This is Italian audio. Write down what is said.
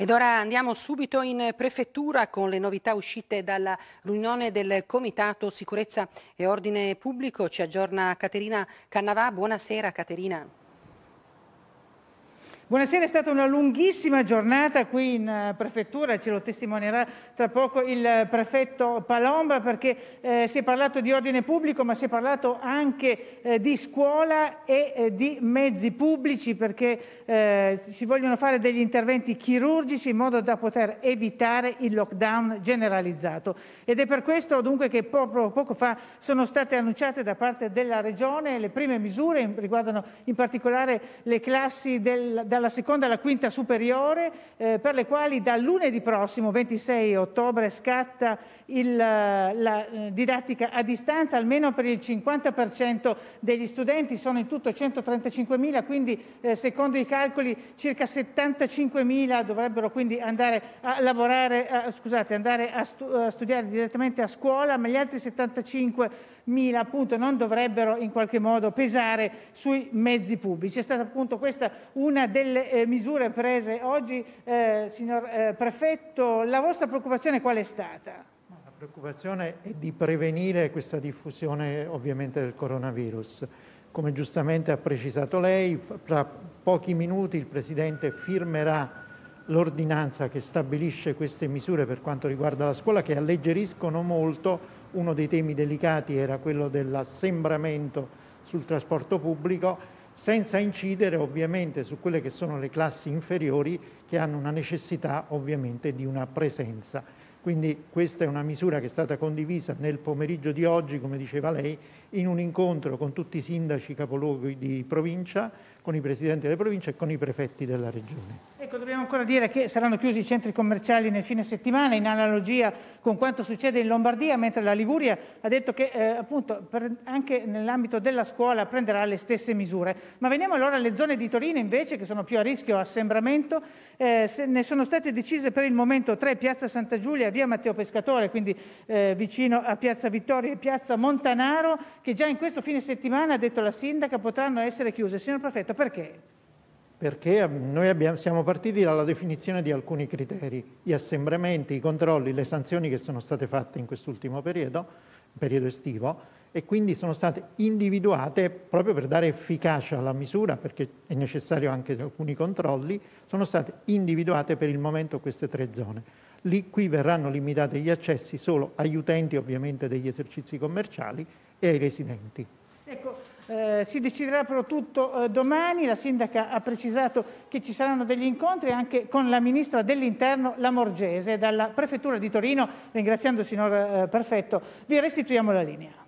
Ed ora andiamo subito in prefettura con le novità uscite dalla riunione del Comitato Sicurezza e Ordine Pubblico. Ci aggiorna Caterina Cannavà. Buonasera Caterina. Buonasera, è stata una lunghissima giornata qui in eh, prefettura, ce lo testimonierà tra poco il eh, prefetto Palomba perché eh, si è parlato di ordine pubblico ma si è parlato anche eh, di scuola e eh, di mezzi pubblici perché eh, si vogliono fare degli interventi chirurgici in modo da poter evitare il lockdown generalizzato ed è per questo dunque che proprio poco fa sono state annunciate da parte della Regione le prime misure, riguardano in particolare le classi del, dalla seconda alla quinta superiore, eh, per le quali da lunedì prossimo, 26 ottobre, scatta il, eh, la eh, didattica a distanza, almeno per il 50% degli studenti, sono in tutto 135.000, quindi eh, secondo i calcoli circa 75.000 dovrebbero quindi andare a lavorare, a, scusate, andare a, stu a eh, studiare direttamente a scuola, ma gli altri 75 mila appunto non dovrebbero in qualche modo pesare sui mezzi pubblici. È stata appunto questa una delle eh, misure prese oggi. Eh, signor eh, Prefetto, la vostra preoccupazione qual è stata? La preoccupazione è di prevenire questa diffusione ovviamente del coronavirus. Come giustamente ha precisato lei, tra pochi minuti il Presidente firmerà l'ordinanza che stabilisce queste misure per quanto riguarda la scuola che alleggeriscono molto. Uno dei temi delicati era quello dell'assembramento sul trasporto pubblico senza incidere ovviamente su quelle che sono le classi inferiori che hanno una necessità ovviamente di una presenza. Quindi questa è una misura che è stata condivisa nel pomeriggio di oggi, come diceva lei, in un incontro con tutti i sindaci capoluoghi di provincia, con i presidenti delle province e con i prefetti della regione. Ecco, dobbiamo ancora dire che saranno chiusi i centri commerciali nel fine settimana in analogia con quanto succede in Lombardia, mentre la Liguria ha detto che eh, appunto per, anche nell'ambito della scuola prenderà le stesse misure. Ma veniamo allora alle zone di Torino invece che sono più a rischio assembramento. Eh, ne sono state decise per il momento tre, Piazza Santa Giulia, Via Matteo Pescatore, quindi eh, vicino a Piazza Vittoria e Piazza Montanaro, che già in questo fine settimana, ha detto la sindaca, potranno essere chiuse. Signor Prefetto, perché? perché noi abbiamo, siamo partiti dalla definizione di alcuni criteri, gli assembramenti, i controlli, le sanzioni che sono state fatte in quest'ultimo periodo, periodo estivo, e quindi sono state individuate proprio per dare efficacia alla misura, perché è necessario anche alcuni controlli, sono state individuate per il momento queste tre zone. Lì, qui verranno limitati gli accessi solo agli utenti ovviamente degli esercizi commerciali e ai residenti. Eh, si deciderà però tutto eh, domani, la sindaca ha precisato che ci saranno degli incontri anche con la ministra dell'interno la Morgese, dalla prefettura di Torino, ringraziando il signor eh, Perfetto, vi restituiamo la linea.